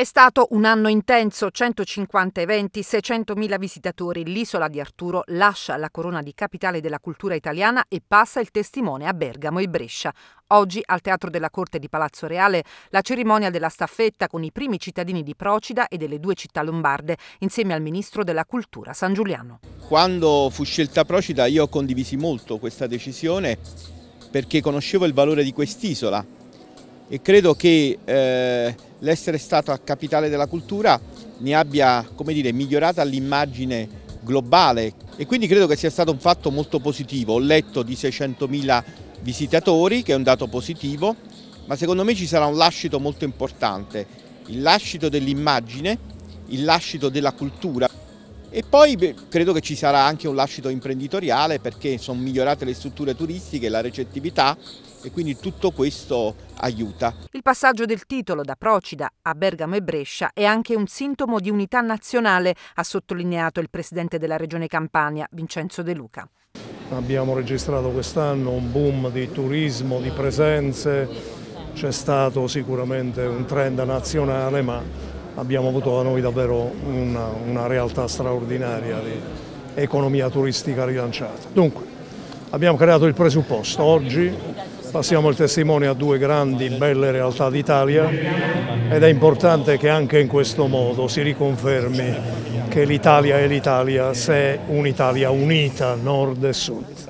È stato un anno intenso, 150 eventi, 600.000 visitatori. L'isola di Arturo lascia la corona di capitale della cultura italiana e passa il testimone a Bergamo e Brescia. Oggi al Teatro della Corte di Palazzo Reale la cerimonia della staffetta con i primi cittadini di Procida e delle due città lombarde insieme al Ministro della Cultura San Giuliano. Quando fu scelta Procida io condivisi molto questa decisione perché conoscevo il valore di quest'isola e credo che eh, l'essere stata capitale della cultura ne abbia dire, migliorata l'immagine globale e quindi credo che sia stato un fatto molto positivo. Ho letto di 600.000 visitatori, che è un dato positivo, ma secondo me ci sarà un lascito molto importante, il lascito dell'immagine, il lascito della cultura. E poi beh, credo che ci sarà anche un lascito imprenditoriale perché sono migliorate le strutture turistiche, la recettività e quindi tutto questo aiuta. Il passaggio del titolo da Procida a Bergamo e Brescia è anche un sintomo di unità nazionale, ha sottolineato il presidente della regione Campania, Vincenzo De Luca. Abbiamo registrato quest'anno un boom di turismo, di presenze, c'è stato sicuramente un trend nazionale ma abbiamo avuto da noi davvero una, una realtà straordinaria di economia turistica rilanciata. Dunque, abbiamo creato il presupposto. Oggi passiamo il testimone a due grandi, belle realtà d'Italia ed è importante che anche in questo modo si riconfermi che l'Italia è l'Italia se è un'Italia unita, nord e sud.